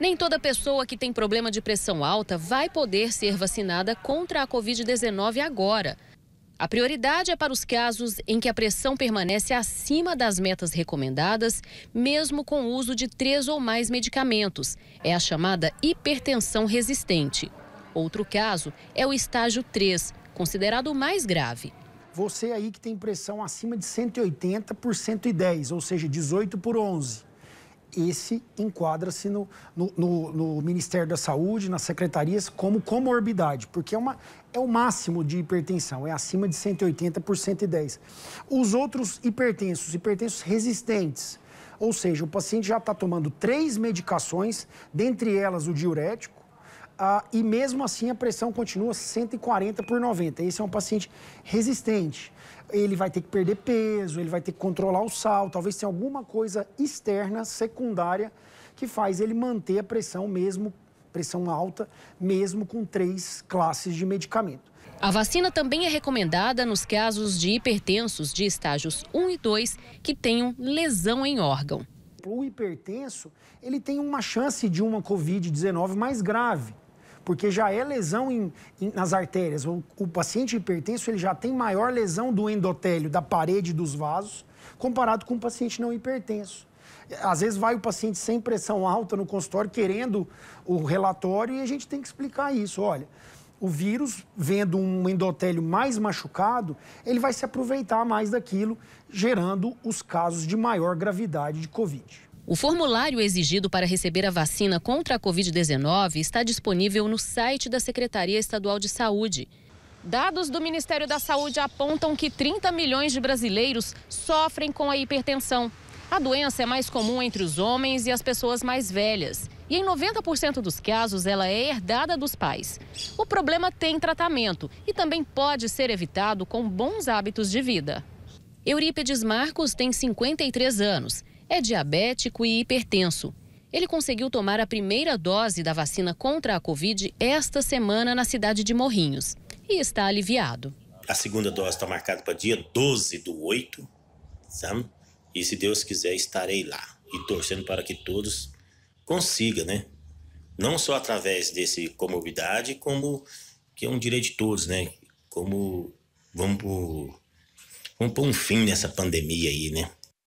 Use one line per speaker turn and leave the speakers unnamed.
Nem toda pessoa que tem problema de pressão alta vai poder ser vacinada contra a Covid-19 agora. A prioridade é para os casos em que a pressão permanece acima das metas recomendadas, mesmo com o uso de três ou mais medicamentos. É a chamada hipertensão resistente. Outro caso é o estágio 3, considerado o mais grave.
Você aí que tem pressão acima de 180 por 110, ou seja, 18 por 11 esse enquadra-se no, no, no, no, Ministério da Saúde, nas secretarias, como comorbidade, porque é, uma, é o máximo de hipertensão, é acima de 180 por 110. Os outros hipertensos, hipertensos resistentes, ou seja, o paciente já está tomando três medicações, dentre elas o diurético, ah, e mesmo assim a pressão continua 140 por 90. Esse é um paciente resistente. Ele vai ter que perder peso, ele vai ter que controlar o sal, talvez tenha alguma coisa externa, secundária, que faz ele manter a pressão mesmo, pressão alta, mesmo com três classes de
medicamento. A vacina também é recomendada nos casos de hipertensos de estágios 1 e 2 que tenham lesão em órgão.
O hipertenso, ele tem uma chance de uma COVID-19 mais grave porque já é lesão em, em, nas artérias. O, o paciente hipertenso ele já tem maior lesão do endotélio, da parede dos vasos, comparado com o paciente não hipertenso. Às vezes vai o paciente sem pressão alta no consultório querendo o relatório e a gente tem que explicar isso. Olha, o vírus, vendo um endotélio mais machucado, ele vai se aproveitar mais daquilo, gerando os casos de maior gravidade de Covid.
O formulário exigido para receber a vacina contra a Covid-19 está disponível no site da Secretaria Estadual de Saúde. Dados do Ministério da Saúde apontam que 30 milhões de brasileiros sofrem com a hipertensão. A doença é mais comum entre os homens e as pessoas mais velhas. E em 90% dos casos, ela é herdada dos pais. O problema tem tratamento e também pode ser evitado com bons hábitos de vida. Eurípedes Marcos tem 53 anos, é diabético e hipertenso. Ele conseguiu tomar a primeira dose da vacina contra a Covid esta semana na cidade de Morrinhos e está aliviado.
A segunda dose está marcada para dia 12 do 8, sabe? E se Deus quiser, estarei lá e torcendo para que todos consigam, né? Não só através desse comorbidade, como que é um direito de
todos, né? Como vamos vamos pôr um fim nessa pandemia aí, né?